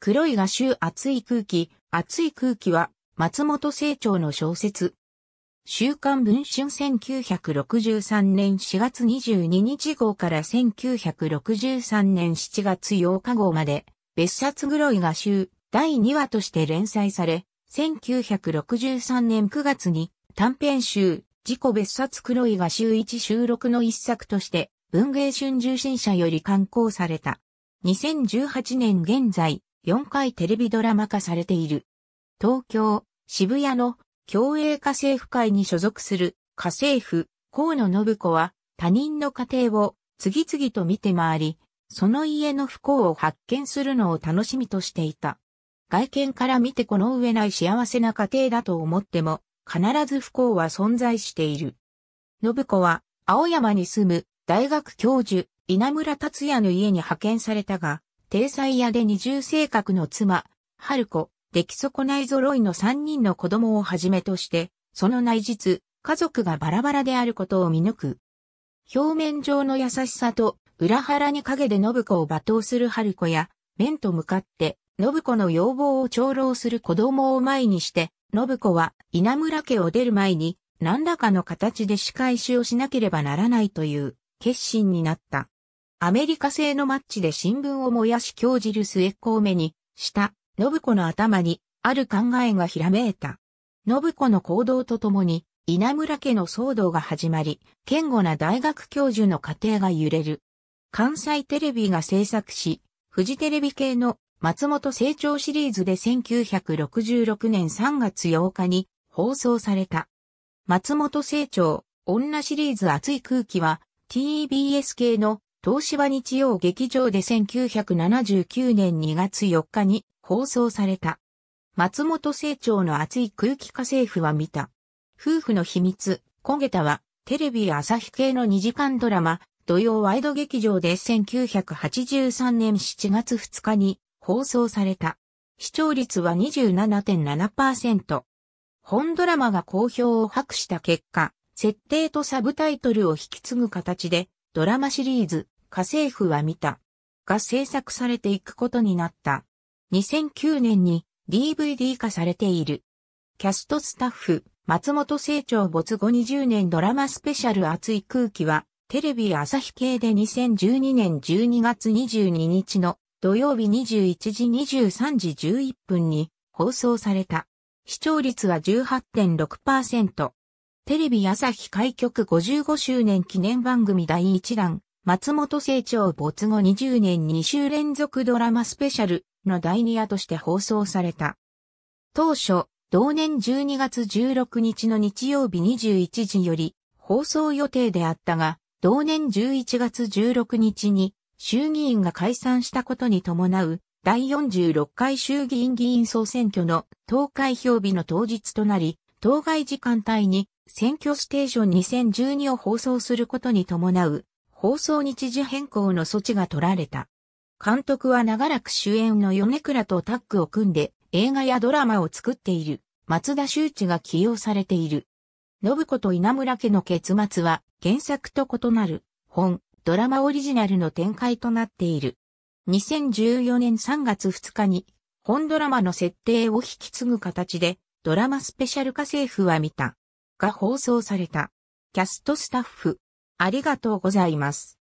黒い画集熱い空気、熱い空気は、松本清張の小説。週刊文春1963年4月22日号から1963年7月8日号まで、別冊黒い画集第2話として連載され、1963年9月に短編集、自己別冊黒い画集1収録の一作として、文芸春秋新社より刊行された。2018年現在、4回テレビドラマ化されている。東京、渋谷の共栄家政婦会に所属する家政婦、河野信子は他人の家庭を次々と見て回り、その家の不幸を発見するのを楽しみとしていた。外見から見てこの上ない幸せな家庭だと思っても、必ず不幸は存在している。信子は、青山に住む大学教授、稲村達也の家に派遣されたが、体裁屋で二重性格の妻、春子、出来損ない揃いの三人の子供をはじめとして、その内実、家族がバラバラであることを見抜く。表面上の優しさと、裏腹に陰で信子を罵倒する春子や、面と向かって、信子の要望を長老する子供を前にして、信子は稲村家を出る前に、何らかの形で仕返しをしなければならないという決心になった。アメリカ製のマッチで新聞を燃やし興じる末っ子を目にした、信子の頭に、ある考えがひらめいた。信子の行動とともに、稲村家の騒動が始まり、堅固な大学教授の家庭が揺れる。関西テレビが制作し、フジテレビ系の松本成長シリーズで1966年3月8日に放送された。松本成長、女シリーズ熱い空気は TBS 系の東芝日曜劇場で1979年2月4日に放送された。松本清張の熱い空気家政府は見た。夫婦の秘密、今たは、テレビ朝日系の2時間ドラマ、土曜ワイド劇場で1983年7月2日に放送された。視聴率は27.7%。本ドラマが好評を博した結果、設定とサブタイトルを引き継ぐ形で、ドラマシリーズ、家政婦は見た。が制作されていくことになった。2009年に DVD 化されている。キャストスタッフ、松本清張没後20年ドラマスペシャル熱い空気は、テレビ朝日系で2012年12月22日の土曜日21時23時11分に放送された。視聴率は18.6%。テレビ朝日開局55周年記念番組第1弾、松本清張没後20年2週連続ドラマスペシャルの第2夜として放送された。当初、同年12月16日の日曜日21時より放送予定であったが、同年11月16日に衆議院が解散したことに伴う第46回衆議院議員総選挙の投開票日の当日となり、当該時間帯に選挙ステーション2012を放送することに伴う放送日時変更の措置が取られた。監督は長らく主演の米倉とタッグを組んで映画やドラマを作っている松田周知が起用されている。信子と稲村家の結末は原作と異なる本、ドラマオリジナルの展開となっている。2014年3月2日に本ドラマの設定を引き継ぐ形でドラマスペシャル化政府は見たが放送された。キャストスタッフ、ありがとうございます。